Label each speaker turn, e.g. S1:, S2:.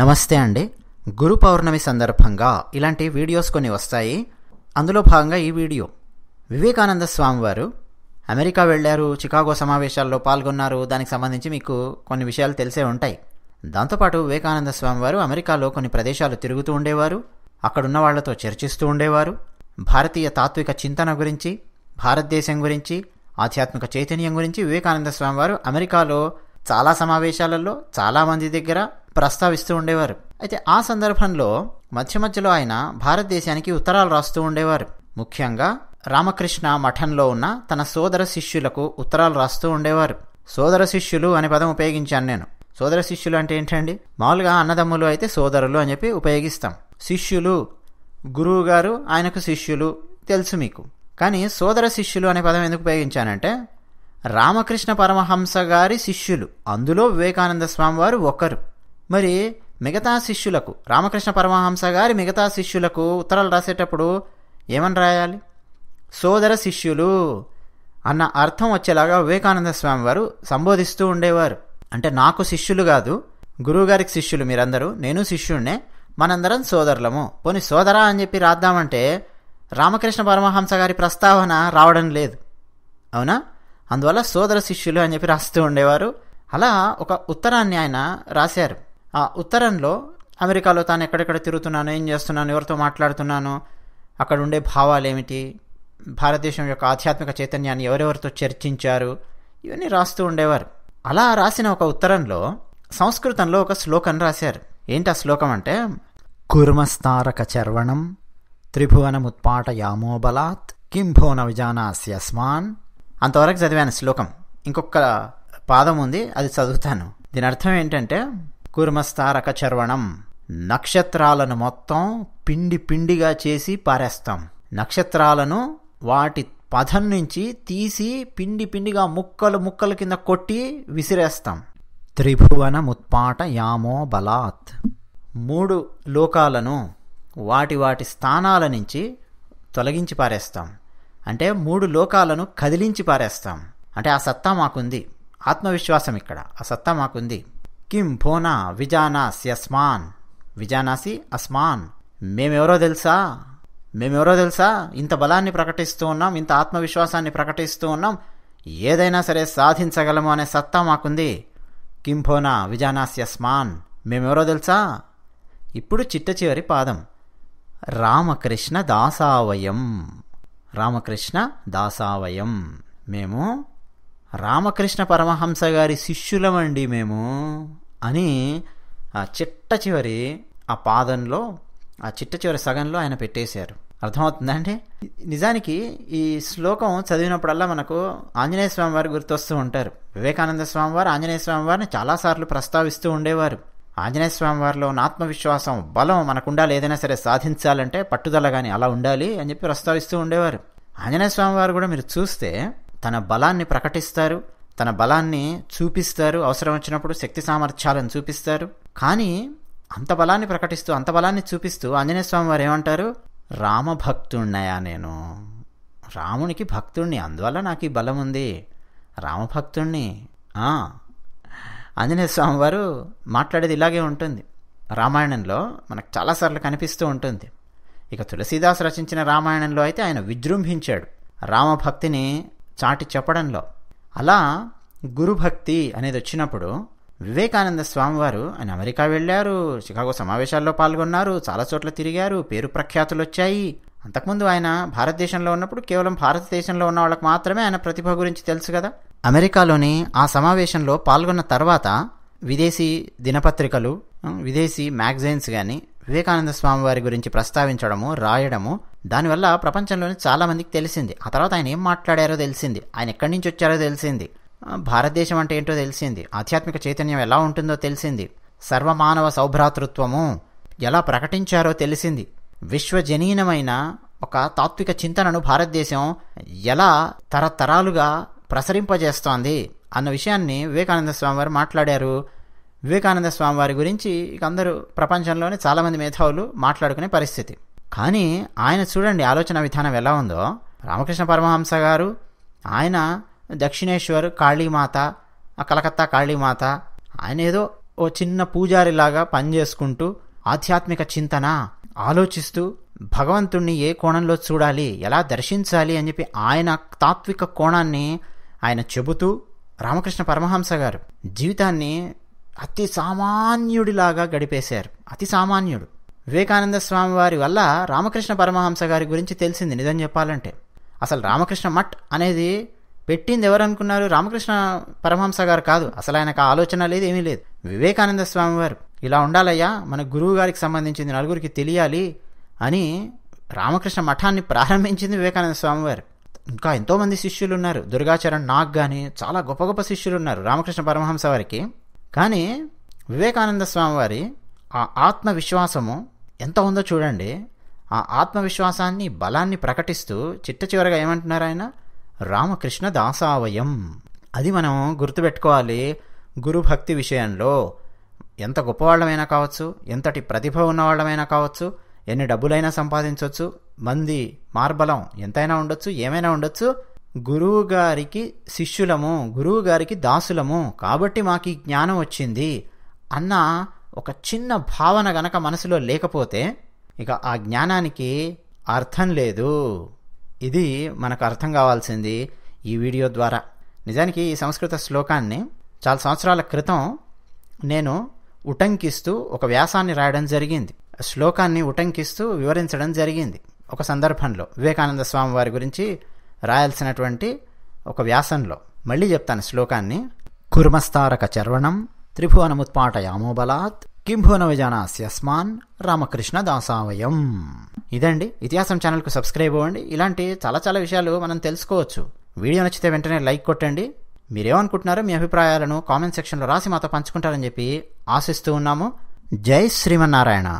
S1: నమస్తే అండి గురు పౌర్ణమి సందర్భంగా ఇలాంటి వీడియోస్ కొన్ని వస్తాయి అందులో భాగంగా ఈ వీడియో వివేకానంద స్వామి వారు అమెరికా వెళ్ళారు చికాగో సమావేశాల్లో పాల్గొన్నారు దానికి సంబంధించి మీకు కొన్ని విషయాలు తెలిసే ఉంటాయి దాంతోపాటు వివేకానంద స్వామి వారు అమెరికాలో కొన్ని ప్రదేశాలు తిరుగుతూ ఉండేవారు అక్కడున్న వాళ్లతో చర్చిస్తూ ఉండేవారు భారతీయ తాత్విక చింతన గురించి భారతదేశం గురించి ఆధ్యాత్మిక చైతన్యం గురించి వివేకానంద స్వామి వారు అమెరికాలో చాలా సమావేశాలలో చాలామంది దగ్గర ప్రస్తావిస్తూ ఉండేవారు అయితే ఆ సందర్భంలో మధ్య మధ్యలో ఆయన భారతదేశానికి ఉత్తరాలు రాస్తూ ఉండేవారు ముఖ్యంగా రామకృష్ణ మఠంలో ఉన్న తన సోదర శిష్యులకు ఉత్తరాలు రాస్తూ ఉండేవారు సోదర శిష్యులు అనే పదం ఉపయోగించాను నేను సోదర శిష్యులు అంటే ఏంటండి మామూలుగా అన్నదమ్ములు అయితే సోదరులు అని చెప్పి ఉపయోగిస్తాం శిష్యులు గురువు గారు ఆయనకు శిష్యులు తెలుసు మీకు కానీ సోదర శిష్యులు అనే పదం ఎందుకు ఉపయోగించానంటే రామకృష్ణ పరమహంస గారి శిష్యులు అందులో వివేకానంద స్వామి వారు ఒకరు మరి మిగతా శిష్యులకు రామకృష్ణ పరమహంస గారి మిగతా శిష్యులకు ఉత్తరాలు రాసేటప్పుడు ఏమని రాయాలి సోదర శిష్యులు అన్న అర్థం వచ్చేలాగా వివేకానంద స్వామి వారు సంబోధిస్తూ ఉండేవారు అంటే నాకు శిష్యులు కాదు గురువుగారికి శిష్యులు మీరందరూ నేను శిష్యుణ్ణే మనందరం సోదరులము పోని సోదరా అని చెప్పి రాద్దామంటే రామకృష్ణ పరమహంస గారి ప్రస్తావన రావడం లేదు అవునా అందువల్ల సోదర శిష్యులు అని చెప్పి రాస్తూ ఉండేవారు అలా ఒక ఉత్తరాన్ని ఆయన రాశారు ఆ ఉత్తరంలో అమెరికాలో తాను ఎక్కడెక్కడ తిరుగుతున్నాను ఏం చేస్తున్నాను ఎవరితో మాట్లాడుతున్నాను అక్కడ ఉండే భావాలు ఏమిటి భారతదేశం యొక్క ఆధ్యాత్మిక చైతన్యాన్ని ఎవరెవరితో చర్చించారు ఇవన్నీ రాస్తూ ఉండేవారు అలా రాసిన ఒక ఉత్తరంలో సంస్కృతంలో ఒక శ్లోకం రాశారు ఏంటి ఆ శ్లోకం అంటే కుర్మస్తారక చర్వణం త్రిభువనముత్పాటయామోబలాత్ కింభో నవిజానాస్యస్మాన్ అంతవరకు చదివాను శ్లోకం ఇంకొక పాదం ఉంది అది చదువుతాను దీని అర్థం ఏంటంటే చర్వణం నక్షత్రాలను మొత్తం పిండి పిండిగా చేసి పారేస్తాం నక్షత్రాలను వాటి పథం నుంచి తీసి పిండి పిండిగా ముక్కలు ముక్కలు కింద కొట్టి విసిరేస్తాం ముత్పాట యామో బలాత్ మూడు లోకాలను వాటి వాటి స్థానాల నుంచి తొలగించి పారేస్తాం అంటే మూడు లోకాలను కదిలించి పారేస్తాం అంటే ఆ సత్తా మాకుంది ఆత్మవిశ్వాసం ఇక్కడ ఆ సత్తా మాకుంది కిం భోనా విజానాసి అస్మాన్ విజానాసి అస్మాన్ మేమెవరో తెలుసా మేమెవరో తెలుసా ఇంత బలాన్ని ప్రకటిస్తూ ఉన్నాం ఇంత ఆత్మవిశ్వాసాన్ని ప్రకటిస్తూ ఉన్నాం ఏదైనా సరే సాధించగలము అనే సత్తా మాకుంది కింభోనా విజానాస్య స్మాన్ మేమెవరో తెలుసా ఇప్పుడు చిట్ట చివరి పాదం రామకృష్ణ దాసావయం రామకృష్ణ దాసావయం మేము రామకృష్ణ పరమహంస గారి శిష్యులమండి మేము అని ఆ చిట్ట చివరి ఆ పాదంలో ఆ చిట్ట చివరి సగంలో ఆయన పెట్టేశారు అర్థమవుతుందండి నిజానికి ఈ శ్లోకం చదివినప్పుడల్లా మనకు ఆంజనేయ స్వామి వారు గుర్తొస్తూ ఉంటారు వివేకానంద స్వామి వారు ఆంజనేయ స్వామి వారిని చాలాసార్లు ప్రస్తావిస్తూ ఉండేవారు ఆంజనేయ స్వామి వారిలో ఆత్మవిశ్వాసం బలం మనకుండాలి ఏదైనా సరే సాధించాలంటే పట్టుదల కానీ అలా ఉండాలి అని చెప్పి ప్రస్తావిస్తూ ఉండేవారు ఆంజనేయ స్వామి వారు కూడా మీరు చూస్తే తన బలాన్ని ప్రకటిస్తారు తన బలాన్ని చూపిస్తారు అవసరం వచ్చినప్పుడు శక్తి సామర్థ్యాలను చూపిస్తారు కానీ అంత బలాన్ని ప్రకటిస్తూ అంత బలాన్ని చూపిస్తూ ఆంజనేయ స్వామి వారు ఏమంటారు రామభక్తుణ్ణయా నేను రామునికి భక్తుణ్ణి అందువల్ల నాకు ఈ బలం ఉంది రామభక్తుణ్ణి ఆంజనేయ స్వామి వారు మాట్లాడేది ఇలాగే ఉంటుంది రామాయణంలో మనకు చాలాసార్లు కనిపిస్తూ ఉంటుంది ఇక తులసీదాస్ రచించిన రామాయణంలో అయితే ఆయన విజృంభించాడు రామభక్తిని చాటి చెప్పడంలో అలా గురుభక్తి అనేది వచ్చినప్పుడు వివేకానంద స్వామివారు ఆయన అమెరికా వెళ్ళారు చికాగో సమావేశాల్లో పాల్గొన్నారు చాలా చోట్ల తిరిగారు పేరు ప్రఖ్యాతులు వచ్చాయి అంతకుముందు ఆయన భారతదేశంలో ఉన్నప్పుడు కేవలం భారతదేశంలో ఉన్న వాళ్ళకి మాత్రమే ఆయన ప్రతిభ గురించి తెలుసు కదా అమెరికాలోని ఆ సమావేశంలో పాల్గొన్న తర్వాత విదేశీ దినపత్రికలు విదేశీ మ్యాగజైన్స్ కానీ వివేకానంద స్వామి వారి గురించి ప్రస్తావించడము రాయడము దానివల్ల ప్రపంచంలోని చాలామందికి తెలిసింది ఆ తర్వాత ఆయన ఏం మాట్లాడారో తెలిసింది ఆయన ఎక్కడి నుంచి వచ్చారో తెలిసింది భారతదేశం అంటే ఏంటో తెలిసింది ఆధ్యాత్మిక చైతన్యం ఎలా ఉంటుందో తెలిసింది సర్వమానవ సౌభ్రాతృత్వము ఎలా ప్రకటించారో తెలిసింది విశ్వజనీనమైన ఒక తాత్విక చింతనను భారతదేశం ఎలా తరతరాలుగా ప్రసరింపజేస్తోంది అన్న విషయాన్ని వివేకానంద స్వామివారు మాట్లాడారు వివేకానంద స్వామివారి గురించి ఇక అందరూ ప్రపంచంలోనే చాలామంది మేధావులు మాట్లాడుకునే పరిస్థితి కానీ ఆయన చూడండి ఆలోచన విధానం ఎలా ఉందో రామకృష్ణ పరమహంస గారు ఆయన దక్షిణేశ్వర్ కాళీమాత కలకత్తా కాళీమాత ఆయన ఏదో ఓ చిన్న పూజారిలాగా పనిచేసుకుంటూ ఆధ్యాత్మిక చింతన ఆలోచిస్తూ భగవంతుణ్ణి ఏ కోణంలో చూడాలి ఎలా దర్శించాలి అని చెప్పి ఆయన తాత్విక కోణాన్ని ఆయన చెబుతూ రామకృష్ణ పరమహంస గారు జీవితాన్ని అతి సామాన్యుడిలాగా గడిపేశారు అతి సామాన్యుడు వివేకానంద స్వామి వారి వల్ల రామకృష్ణ పరమహంస గారి గురించి తెలిసింది నిజం చెప్పాలంటే అసలు రామకృష్ణ మట్ అనేది పెట్టింది ఎవరనుకున్నారు రామకృష్ణ పరమహంస గారు కాదు అసలు ఆయనకు ఆలోచన లేదు ఏమీ లేదు వివేకానంద స్వామి వారు ఇలా ఉండాలయ్యా మన గురువు గారికి సంబంధించింది నలుగురికి తెలియాలి అని రామకృష్ణ మఠాన్ని ప్రారంభించింది వివేకానంద స్వామివారు ఇంకా ఎంతోమంది శిష్యులు ఉన్నారు దుర్గాచరణ్ నాగ్ కానీ చాలా గొప్ప గొప్ప శిష్యులు ఉన్నారు రామకృష్ణ పరమహంస వారికి కానీ వివేకానంద స్వామివారి ఆ ఆత్మవిశ్వాసము ఎంత ఉందో చూడండి ఆ ఆత్మవిశ్వాసాన్ని బలాన్ని ప్రకటిస్తూ చిట్ట చివరగా ఏమంటున్నారు ఆయన రామకృష్ణ దాసావయం అది మనం గుర్తుపెట్టుకోవాలి గురుభక్తి విషయంలో ఎంత గొప్పవాళ్ళమైనా కావచ్చు ఎంతటి ప్రతిభ ఉన్నవాళ్ళమైనా కావచ్చు ఎన్ని డబ్బులైనా సంపాదించవచ్చు మంది మార్బలం ఎంతైనా ఉండొచ్చు ఏమైనా ఉండొచ్చు గురువు గారికి శిష్యులము గురువు గారికి దాసులము కాబట్టి మాకు ఈ జ్ఞానం వచ్చింది అన్న ఒక చిన్న భావన గనక మనసులో లేకపోతే ఇక ఆ జ్ఞానానికి అర్థం లేదు ఇది మనకు అర్థం కావాల్సింది ఈ వీడియో ద్వారా నిజానికి ఈ సంస్కృత శ్లోకాన్ని చాలా సంవత్సరాల క్రితం నేను ఉటంకిస్తూ ఒక వ్యాసాన్ని రాయడం జరిగింది శ్లోకాన్ని ఉటంకిస్తూ వివరించడం జరిగింది ఒక సందర్భంలో వివేకానంద స్వామి వారి గురించి రాయాల్సినటువంటి ఒక వ్యాసంలో మళ్ళీ చెప్తాను శ్లోకాన్ని కుర్మస్తారక చర్వణం యామోబలాత్ కింభునవి జానాసి అస్మాన్ రామకృష్ణ దాసావయం ఇదండి ఇతిహాసం ఛానల్కు సబ్స్క్రైబ్ అవ్వండి ఇలాంటి చాలా చాలా విషయాలు మనం తెలుసుకోవచ్చు వీడియో నచ్చితే వెంటనే లైక్ కొట్టండి మీరేమనుకుంటున్నారో మీ అభిప్రాయాలను కామెంట్ సెక్షన్లో రాసి మాతో పంచుకుంటారని చెప్పి ఆశిస్తూ ఉన్నాము జై శ్రీమన్నారాయణ